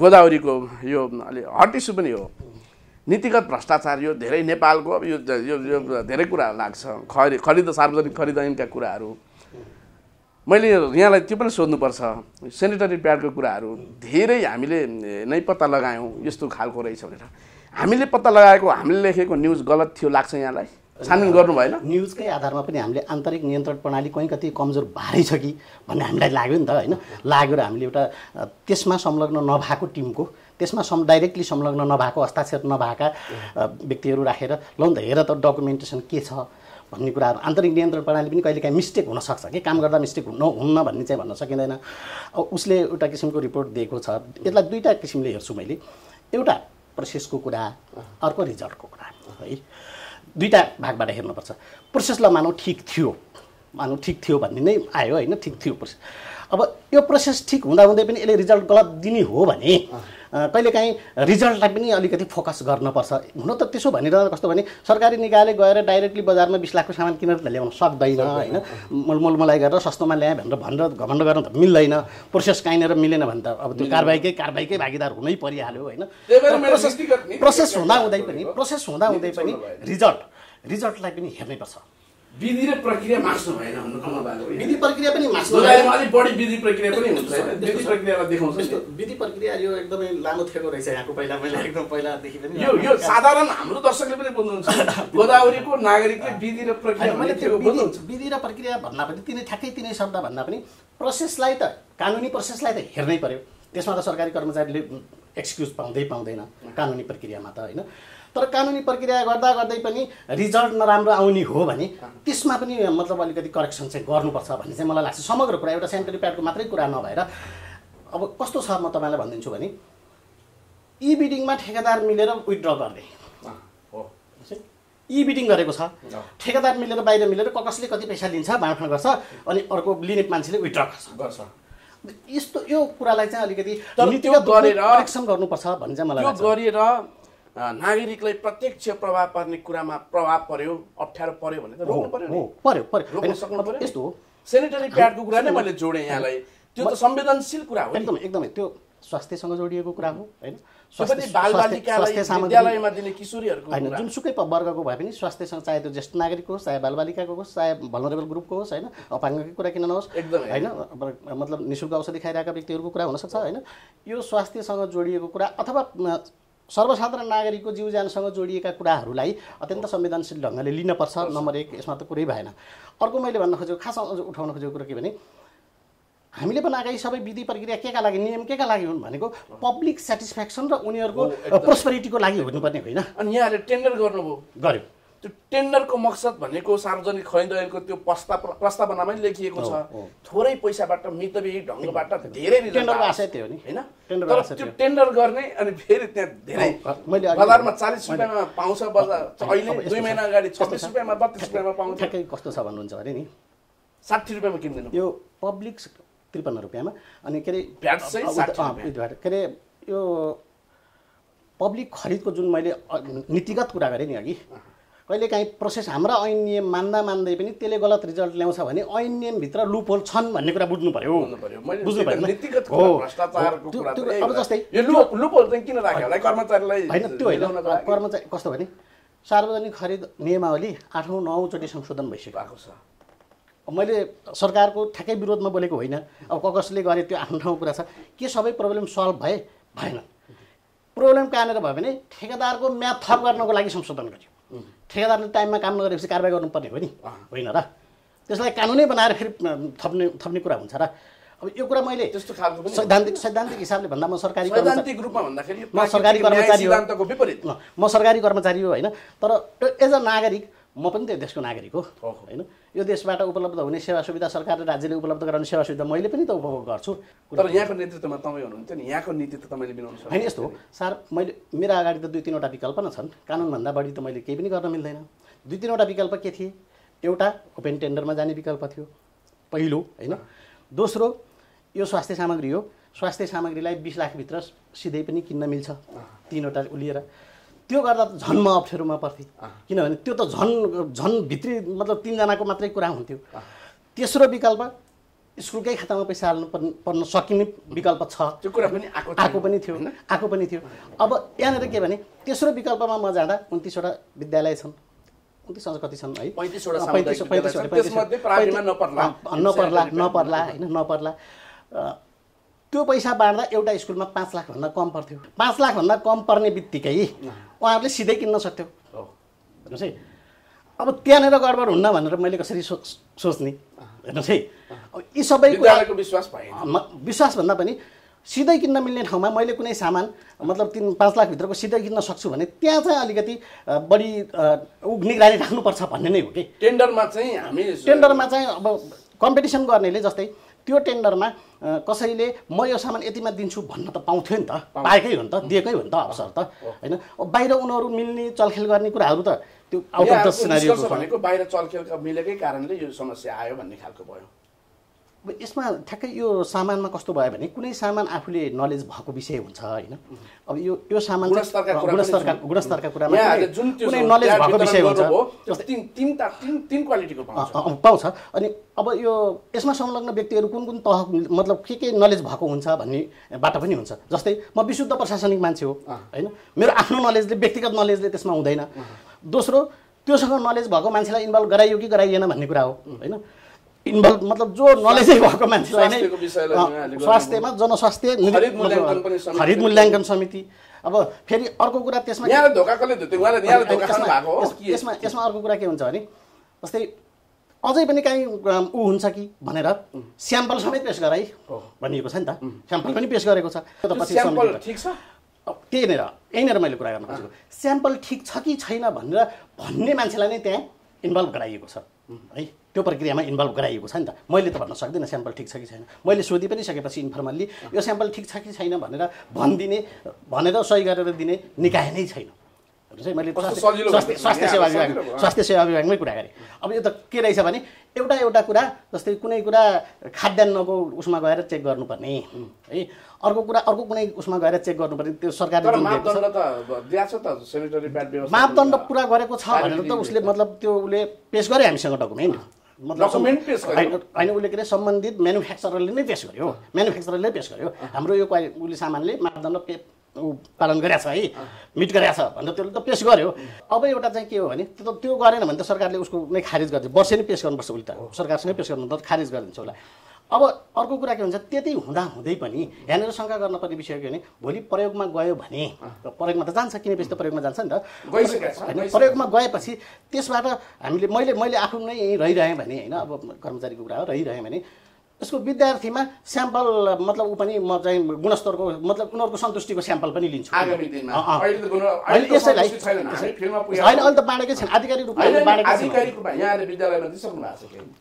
गोदावरीको यो अलि हट इस्यु पनि हो नीतिगत भ्रष्टाचार यो धेरै नेपालको अब यो यो धेरै कुराहरू लाग्छ खरि खरिद सार्वजनिक खरिद ऐनका कुराहरू मैले यहाँलाई त्यो पनि सोध्नुपर्छ सेनिटरी प्याडको कुराहरू धेरै हामीले नै पत्ता लगायौँ यस्तो खालको रहेछ भनेर हामीले पत्ता लगाएको हामीले लेखेको न्युज गलत थियो लाग्छ यहाँलाई छानबिन गर्नु भएन न्युजकै आधारमा पनि हामीले आन्तरिक नियन्त्रण प्रणाली कहीँ कति कमजोर भारी छ कि भन्ने हामीलाई लाग्यो नि त होइन लाग्यो र हामीले एउटा त्यसमा संलग्न नभएको टिमको त्यसमा सम् डाइरेक्टली संलग्न नभएको हस्ताक्षर नभएका व्यक्तिहरू राखेर ल त हेर त डकुमेन्टेसन के छ भन्ने कुराहरू आन्तरिक नियन्त्रण प्रणाली पनि कहिलेकाहीँ मिस्टेक हुनसक्छ कि काम गर्दा मिस्टेक हुन हुन्न भन्ने चाहिँ भन्न सकिँदैन अब उसले एउटा किसिमको रिपोर्ट दिएको छ यसलाई दुईवटा किसिमले हेर्छु मैले एउटा प्रोसेसको कुरा अर्को रिजल्टको कुरा है दुईवटा भागबाट हेर्नुपर्छ प्रोसेसलाई मानौँ ठिक थियो मानौँ ठिक थियो भन्ने नै आयो होइन ठिक थियो प्रोसेस अब यो प्रोसेस ठिक हुँदाहुँदै पनि यसले रिजल्ट गलत दिने हो भने कहिलेकाहीँ रिजल्टलाई पनि अलिकति फोकस गर्नुपर्छ हुन त त्यसो भनेर कस्तो भने सरकारी निकायले गएर डाइरेक्टली बजारमा बिस लाखको सामान किनेर त ल्याउन सक्दैन होइन मोलमोल गरेर सस्तोमा ल्याएँ भनेर भनेर घमण्ड गर्न त मिल्दैन प्रोसेस काहीँनिर मिलेन भने त अब त्यो कारबाहीकै कारबाहीकै भागीदार हुनै परिहाल्यो होइन प्रोसेस हुँदा हुँदै पनि प्रोसेस हुँदा हुँदै पनि रिजल्ट रिजल्टलाई पनि हेर्नैपर्छ विधि र प्रक्रिया मास्नु भएन भन्नु कमल बाबु विधि प्रक्रिया पनि मास्नु अलिक बढी विधि प्रक्रिया पनि हुन्छ विधि प्रक्रियालाई देखाउँछ विधि प्रक्रिया यो एकदमै लामो थिएको रहेछ यहाँको पहिला मैले एकदम पहिलादेखि पनि यो यो साधारण हाम्रो दर्शकले पनि बुझ्नुहुन्छ गोदावरीको नागरिकले विधि र प्रक्रिया मैले त्यो बुझ्नुहुन्छ विधि र प्रक्रिया भन्दा पनि तिनै ठ्याक्कै तिनै शब्द भन्दा पनि प्रोसेसलाई त कानुनी प्रोसेसलाई त हेर्नै पर्यो त्यसमा त सरकारी कर्मचारीले एक्सक्युज पाउँदै पाउँदैन कानुनी प्रक्रियामा त होइन तर कानुनी प्रक्रिया गर्दा गर्दै पनि रिजल्ट नराम्रो आउने हो भने त्यसमा पनि मतलब अलिकति करेक्सन चाहिँ गर्नुपर्छ भन्ने चाहिँ मलाई लाग्छ समग्र कुरा एउटा सेनिटरी प्याडको मात्रै कुरा नभएर अब कस्तो छ म तपाईँलाई भनिदिन्छु भने ई बिडिङमा ठेकेदार मिलेर विथड्र गर्ने ई बिडिङ गरेको छ ठेकेदार मिलेर बाहिर मिलेर क कसले कति पैसा लिन्छ बाँडफाँड गर्छ अनि अर्को लिने मान्छेले विथड्र गर्छ यस्तो यो कुरालाई चाहिँ अलिकति गरेर करेक्सन गर्नुपर्छ भन्ने चाहिँ मलाई गरेर नागरिकलाई प्रत्यक्ष प्रभाव पार्ने कुरामा प्रभाव पर्यो अप्ठ्यारो पर्यो भने त रोक्नु पर्यो पर्यो सक्नु पर्यो यस्तो सेनिटरी प्याडको कुरा नै मैले जोडेँ यहाँलाई त्यो त संवेदनशील कुरा हो एकदमै एकदमै त्यो स्वास्थ्यसँग जोडिएको कुरा हो होइन होइन जुनसुकै वर्गको भए पनि स्वास्थ्यसँग चाहे त्यो ज्येष्ठ नागरिकको होस् चाहे बालबालिकाको होस् चाहे भलरेबल ग्रुपको होस् होइन अपाङ्गकै कुरा किन नहोस् एकदम होइन मतलब निशुल्क औषधि खाइरहेका व्यक्तिहरूको कुरा हुनसक्छ होइन यो स्वास्थ्यसँग जोडिएको कुरा अथवा सर्वसाधारण नागरिकको जीव जीवज्यानसँग जोडिएका कुराहरूलाई अत्यन्त संवेदनशील ढङ्गले लिनपर्छ नम्बर एक यसमा त कुरै भएन अर्को मैले भन्न खोजेको खास उठाउन खोजेको कुरो के भने हामीले बनाएका यी सबै विधि प्रक्रिया के का लागि नियम के का लागि हुन् भनेको पब्लिक सेटिस्फ्याक्सन र उनीहरूको प्रोस्पेरिटीको लागि हुनुपर्ने होइन अनि यहाँले टेन्डर गर्नुभयो गर्यो त्यो टेन्डरको मकसद भनेको सार्वजनिक खरिद त्यो प्रस्ताव प्रस्तावनामै लेखिएको छ थोरै पैसाबाट मितव्ययी ढङ्गबाट धेरै टेन्डर आशय त्यो नि होइन तर त्यो टेन्डर गर्ने अनि फेरि त्यहाँ धेरै बजारमा चालिस रुपियाँमा पाउँछ बजार अहिले दुई महिना अगाडि छत्तिस रुपियाँमा बत्तिस रुपियाँमा पाउँछ कस्तो छ भन्नुहुन्छ अरे नि साठी रुपियाँमा किन्दैन यो पब्लिक त्रिपन्न रुपियाँमा अनि के अरे के अरे यो पब्लिक खरिदको जुन मैले नीतिगत कुरा गरेँ नि अघि कहिलेकाहीँ प्रोसेस हाम्रा ऐन नियम मान्दा मान्दै पनि त्यसले गलत रिजल्ट ल्याउँछ भने ऐन नियमभित्र लुपोल छन् भन्ने कुरा बुझ्नु पऱ्यो बुझ्नु पर्यो अब जस्तै किन कर्मचारीलाई होइन त्यो होइन कर्मचारी कस्तो भने सार्वजनिक खरिद नियमावली आठौँ नौचोटि संशोधन भइसकेको आएको छ मैले सरकारको ठ्याक्कै विरोधमा बोलेको होइन अब कसले गरे त्यो आफ्नो ठाउँ कुरा छ के सबै प्रब्लम सल्भ भए भएन प्रब्लम कहाँनिर भयो भने ठेकेदारको म्याद थप गर्नको लागि संशोधन गर्यो ठेकेदारले टाइममा काम नगरेपछि कारवाही गर्नुपर्ने हो नि होइन र त्यसलाई कानुनै बनाएर फेरि थप्ने थप्ने कुरा हुन्छ र अब यो कुरा मैले त्यस्तो खालको सैद्धान्तिक सैद्धान्तिक हिसाबले भन्दा म सरकारी सैद्धान्तिक रूपमा भन्दाखेरि म सरकारी कर्मचारी हो म सरकारी कर्मचारी हो होइन तर एज अ नागरिक म पनि त्यो देशको नागरिक हो होइन यो देशबाट उपलब्ध हुने सेवा सुविधा सरकार र राज्यले उपलब्ध गराउने सेवा सुविधा मैले पनि त उपभोग गर्छु तर यहाँको नेतृत्वमा तपाईँ हुनुहुन्छ नि यहाँको नीति त तपाईँले मिलाउनु होइन यस्तो हो सार मैले मेरो अगाडि त दुई तिनवटा विकल्प न छन् कानुनभन्दा बढी त मैले केही पनि गर्न मिल्दैन दुई तिनवटा विकल्प के थिए एउटा ओपेन टेन्डरमा जाने विकल्प थियो पहिलो होइन दोस्रो यो स्वास्थ्य सामग्री हो स्वास्थ्य सामग्रीलाई बिस लाखभित्र सिधै पनि किन्न मिल्छ तिनवटा उलिएर त्यो गर्दा त झन् म अप्ठ्यारोमा पर्थेँ किनभने त्यो त झन् झन् भित्री मतलब तिनजनाको मात्रै कुरा हुन्थ्यो तेस्रो विकल्प स्कुलकै खातामा पैसा हाल्नु पर्ने पर्न सकिने विकल्प छ त्यो कुरा पनि आएको आएको पनि थियो आएको पनि थियो अब यहाँनिर के भने तेस्रो विकल्पमा म जाँदा उन्तिसवटा विद्यालय छन् उन्तिस कति छन् है पैँतिसवटा नपर्ला नपर्ला होइन नपर्ला त्यो पैसा बाँड्दा एउटा स्कुलमा पाँच लाखभन्दा कम पर्थ्यो पाँच लाखभन्दा कम पर्ने बित्तिकै उहाँहरूले सिधै किन्न सक्थ्यो हेर्नुहोस् है अब त्यहाँनिर गडबड हुन्न भनेर मैले कसरी सो सोच्ने हेर्नुहोस् है अब यी सबै कुराको विश्वास भएन विश्वासभन्दा पनि सिधै किन्न मिल्ने ठाउँमा मैले कुनै सामान मतलब तिन पाँच लाखभित्रको सिधै किन्न सक्छु भने त्यहाँ चाहिँ अलिकति बढी ऊ निगरानी राख्नुपर्छ भन्ने नै हो कि टेन्डरमा चाहिँ हामी टेन्डरमा चाहिँ अब कम्पिटिसन गर्नेले जस्तै त्यो टेन्डरमा कसैले म यो सामान यतिमा दिन्छु भन्न त पाउँथ्यो नि त पाएकै हो नि त दिएकै हो नि त अवसर त होइन बाहिर उनीहरू मिल्ने चलखेल गर्ने कुराहरू त त्यो आउट अफ द सिनारी भनेको बाहिर चलखेल मिलेकै कारणले यो समस्या आयो भन्ने खालको भयो यसमा ठ्याक्कै यो सामानमा कस्तो भयो भने कुनै सामान आफूले नलेज भएको विषय हुन्छ होइन अब यो यो सामान गुणस्तरका गुणस्तरका कुरामा कुनै नलेज भएको विषय हुन्छ पाउँछ अनि अब यो यसमा संलग्न व्यक्तिहरू कुन कुन तह मतलब के के नलेज भएको हुन्छ भन्ने भन्नेबाट पनि हुन्छ जस्तै म विशुद्ध प्रशासनिक मान्छे हो होइन मेरो आफ्नो नलेजले व्यक्तिगत नलेजले त्यसमा हुँदैन दोस्रो त्योसँग नलेज भएको मान्छेलाई इन्भल्भ गराइयो कि गराइएन भन्ने कुरा हो होइन इन्भल्भ मतलब जो नलेजै भएको मान्छेलाई नै स्वास्थ्यमा जनस्वास्थ्य खरिद मूल्याङ्कन समिति अब फेरि अर्को कुरा त्यसमा यसमा यसमा अर्को कुरा के हुन्छ भने जस्तै अझै पनि काहीँ ऊ हुन्छ कि भनेर स्याम्पल समेत पेस गराइ भनिएको छ नि त स्याम्पल पनि पेस गरेको छ त्यही नै यहीँनिर मैले कुरा गर्नु खोजेको स्याम्पल ठिक छ कि छैन भनेर भन्ने मान्छेलाई नै त्यहाँ इन्भल्भ गराइएको छ है त्यो प्रक्रियामा इन्भल्भ गराइएको छ नि त मैले त भन्न सक्दिनँ स्याम्पल ठिक छ कि छैन मैले सोधि पनि सकेपछि इन्फर्मल्ली यो स्याम्पल ठिक छ कि छैन भनेर भनिदिने भनेर सही गरेर दिने निकाय नै छैन चाहिँ मैले स्वास्थ्य स्वास्थ्य सेवा विभाग स्वास्थ्य सेवा विभागमै कुरा गरेँ अब यो त के रहेछ भने एउटा एउटा कुरा जस्तै कुनै कुरा खाद्यान्नको उसमा गएर चेक गर्नुपर्ने है अर्को कुरा अर्को कुनै उसमा गएर चेक गर्नुपर्ने त्यो सरकारले मापदण्ड पुरा गरेको छ भनेर त उसले मतलब त्यो उसले पेस गर्यो हामीसँग डकुमेन्ट मतलब होइन उसले के अरे सम्बन्धित म्यानुफ्याक्चररले नै पेस गर्यो म्यानुफ्याक्चररले पेस गर्यो हाम्रो यो उसले सामानले मापदण्ड पालन गरिरहेको छ है मिट गरिरहेको छ भनेर त्यसले त पेस गर्यो अब एउटा चाहिँ के हो भने त्यो त त्यो गरेन भने त सरकारले उसको नै खारेज गरिदियो वर्षे नै पेस गर्नुपर्छ उसले त सरकारसँगै पेस गर्नु त खारेज गरिदिन्छ उसलाई अब अर्को कुरा के हुन्छ त्यति हुँदा हुँदै पनि यहाँनिर शङ्का गर्नुपर्ने विषय के भने भोलि प्रयोगमा गयो भने प्रयोगमा त जान्छ किनभने त प्रयोगमा जान्छ नि त प्रयोगमा गएपछि त्यसबाट हामीले मैले मैले आफू नै रहिरहेँ भने होइन अब कर्मचारीको कुरा हो रहिरहेँ भने त्यसको विद्यार्थीमा स्याम्पल मतलब ऊ पनि म चाहिँ गुणस्तरको मतलब उनीहरूको सन्तुष्टिको स्याम्पल पनि लिन्छु होइन होइन अहिले त बाँडेकै छैन आधिकारिक रूपमा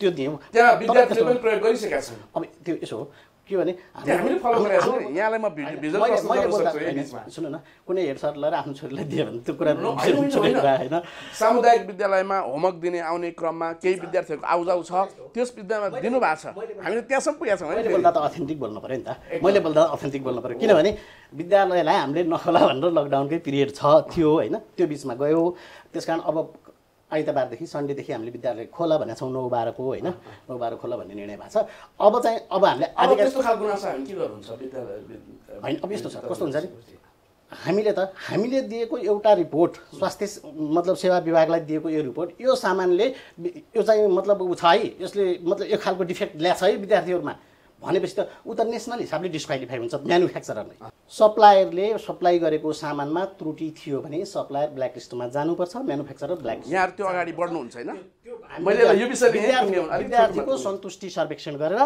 त्यो दियौँ अब त्यो यसो हो के भने यहाँलाई म सुन न कुनै हेड सर आफ्नो छोरीलाई दियो भने त्यो कुरा होइन सामुदायिक विद्यालयमा होमवर्क दिने आउने क्रममा केही विद्यार्थीहरूको आउजाउ छ त्यस विद्यालयमा दिनुभएको छ हामीले त्यहाँसम्म पुगेको छौँ मैले बोल्दा त अथेन्टिक बोल्नु पऱ्यो नि त मैले बोल्दा अथेन्टिक बोल्नु पऱ्यो किनभने विद्यालयलाई हामीले नखोला भनेर लकडाउनकै पिरियड छ थियो होइन त्यो बिचमा गयो त्यस कारण अब आइतबारदेखि सन्डेदेखि हामीले विद्यालय खोला भनेको छौँ नौ बाह्रको होइन नौ बाह्र खोला भन्ने निर्णय भएको छ अब चाहिँ अब हामीले होइन अब यस्तो छ कस्तो हुन्छ नि हामीले त हामीले दिएको एउटा रिपोर्ट स्वास्थ्य मतलब सेवा विभागलाई दिएको यो रिपोर्ट यो सामानले यो चाहिँ मतलब ऊ छ है यसले मतलब यो खालको डिफेक्ट ल्याएको छ है विद्यार्थीहरूमा भनेपछि त ऊ त नेसनल हिसाबले डिस्क्वालिफाई हुन्छ म्यानुफ्याक्चरर नै सप्लायरले सप्लाई गरेको सामानमा त्रुटि थियो भने सप्लायर ब्ल्याक लिस्टमा जानुपर्छ म्यानुफ्याक्चरर ब्ल्याक यहाँ त्यो अगाडि बढ्नुहुन्छ होइन विद्यार्थीको सन्तुष्टि सर्वेक्षण गरेर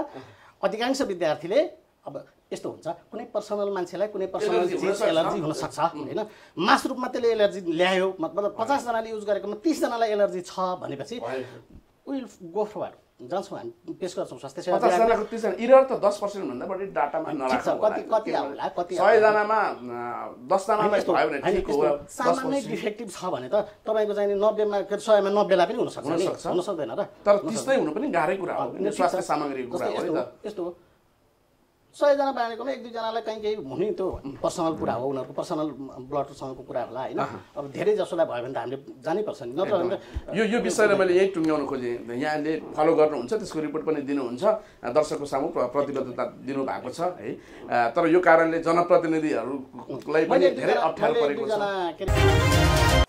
अधिकांश विद्यार्थीले अब यस्तो हुन्छ कुनै पर्सनल मान्छेलाई कुनै पर्सनल एलर्जी हुनसक्छ होइन मास रूपमा त्यसले एलर्जी ल्यायो मतलब पचासजनाले युज गरेकोमा तिसजनालाई एलर्जी छ भनेपछि विल गो फरवर्ड जान्छौँ हामी पेस गर्छौँ स्वास्थ्य सेवा पचासजनाको त्यसरी इरर त दस भन्दा बढी डाटामा नराख्छ कति कति आउला कति सयजनामा दसजनालाई भयो भने ठिक हो सामान्य डिफेक्टिभ छ भने त तपाईँको चाहिँ नब्बेमा के सयमा नब्बेलाई पनि हुनसक्छ हुन सक्दैन र तर त्यस्तै हुनु पनि गाह्रै कुरा हो स्वास्थ्य सामग्रीको कुरा हो यस्तो हो सयजना बाँडेकोमा एक दुईजनालाई कहीँ केही हुने त्यो पर्सनल कुरा हो उनीहरूको पर्सनल ब्लडसँगको कुरा होला होइन अब धेरै जसोलाई भयो भने त हामीले जानैपर्छ नि नत्र यो यो विषयलाई मैले यही टुङ्ग्याउन खोजेँ यहाँले फलो गर्नुहुन्छ त्यसको रिपोर्ट पनि दिनुहुन्छ दर्शकको सामु प्रतिबद्धता दिनुभएको छ है तर यो कारणले जनप्रतिनिधिहरूलाई पनि धेरै अप्ठ्यारो परेको छ